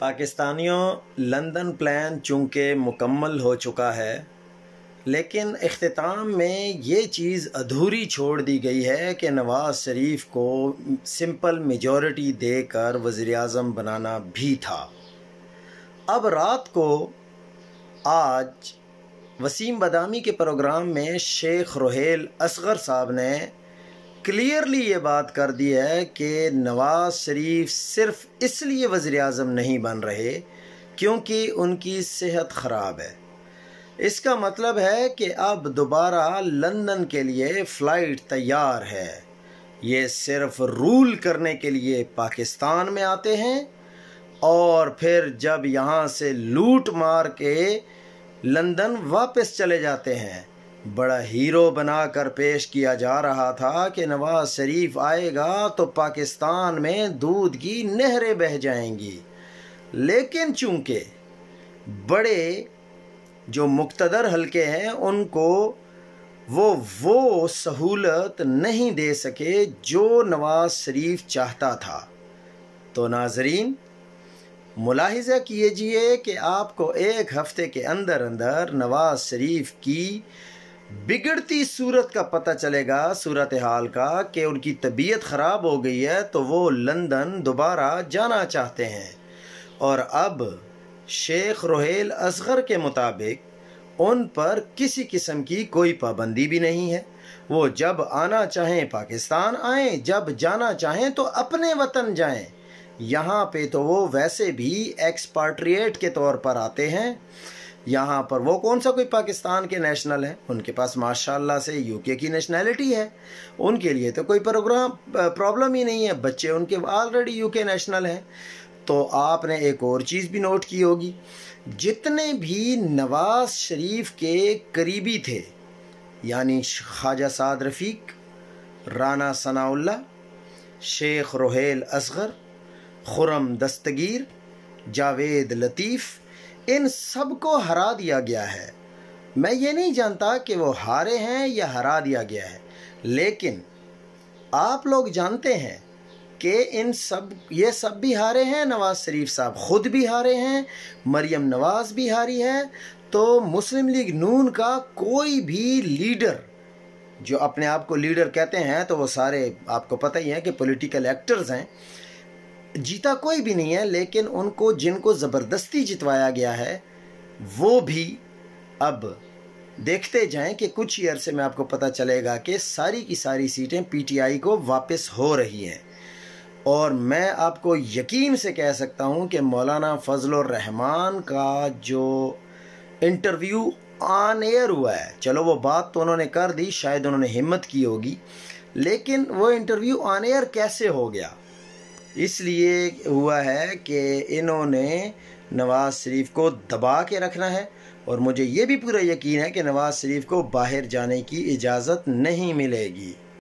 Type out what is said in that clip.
पाकिस्तानियों London plan चूँकि मुकम्मल हो चुका है लेकिन अख्ताम में ये चीज़ अधूरी छोड़ दी गई है कि नवाज़ शरीफ को सिंपल मेजॉरिटी देकर वज़ी अजम बनाना भी था अब रात को आज वसीम बदामी के प्रोग्राम में शेख रोहेल असगर साहब ने क्लियरली ये बात कर दी है कि नवाज़ शरीफ सिर्फ इसलिए वज़र अजम नहीं बन रहे क्योंकि उनकी सेहत ख़राब है इसका मतलब है कि अब दोबारा लंदन के लिए फ़्लाइट तैयार है ये सिर्फ रूल करने के लिए पाकिस्तान में आते हैं और फिर जब यहाँ से लूट मार के लंदन वापस चले जाते हैं बड़ा हीरो बनाकर पेश किया जा रहा था कि नवाज शरीफ आएगा तो पाकिस्तान में दूध की नहरें बह जाएंगी लेकिन चूंकि बड़े जो मुक्तदर हलके हैं उनको वो वो सहूलत नहीं दे सके जो नवाज शरीफ चाहता था तो नाजरीन मुलाहजा कीजिए कि आपको एक हफ़्ते के अंदर अंदर नवाज शरीफ की बिगड़ती सूरत का पता चलेगा सूरत हाल का कि उनकी तबीयत ख़राब हो गई है तो वो लंदन दोबारा जाना चाहते हैं और अब शेख रोहेल असगर के मुताबिक उन पर किसी किस्म की कोई पाबंदी भी नहीं है वो जब आना चाहें पाकिस्तान आएं जब जाना चाहें तो अपने वतन जाएं यहाँ पे तो वो वैसे भी एक्सपार्ट्रिएट के तौर पर आते हैं यहाँ पर वो कौन सा कोई पाकिस्तान के नेशनल हैं उनके पास माशाल्लाह से यूके की नेशनैलिटी है उनके लिए तो कोई प्रोग्राम प्रॉब्लम ही नहीं है बच्चे उनके ऑलरेडी यूके नेशनल हैं तो आपने एक और चीज़ भी नोट की होगी जितने भी नवाज शरीफ के करीबी थे यानी ख्वाजा साद रफ़ीक राना सनाउल्ला शेख रोहेल असगर खुरम दस्तगीर जावेद लतीफ़ इन सब को हरा दिया गया है मैं ये नहीं जानता कि वो हारे हैं या हरा दिया गया है लेकिन आप लोग जानते हैं कि इन सब ये सब भी हारे हैं नवाज़ शरीफ साहब ख़ुद भी हारे हैं मरियम नवाज़ भी हारी है तो मुस्लिम लीग नून का कोई भी लीडर जो अपने आप को लीडर कहते हैं तो वो सारे आपको पता ही है कि पॉलिटिकल एक्टर्स हैं जीता कोई भी नहीं है लेकिन उनको जिनको ज़बरदस्ती जितवाया गया है वो भी अब देखते जाएं कि कुछ ही अरसे में आपको पता चलेगा कि सारी की सारी सीटें पीटीआई को वापस हो रही हैं और मैं आपको यकीन से कह सकता हूं कि मौलाना फजल रहमान का जो इंटरव्यू ऑन एयर हुआ है चलो वो बात तो उन्होंने कर दी शायद उन्होंने हिम्मत की होगी लेकिन वो इंटरव्यू ऑन एयर कैसे हो गया इसलिए हुआ है कि इन्होंने नवाज़ शरीफ को दबा के रखना है और मुझे ये भी पूरा यकीन है कि नवाज़ शरीफ को बाहर जाने की इजाज़त नहीं मिलेगी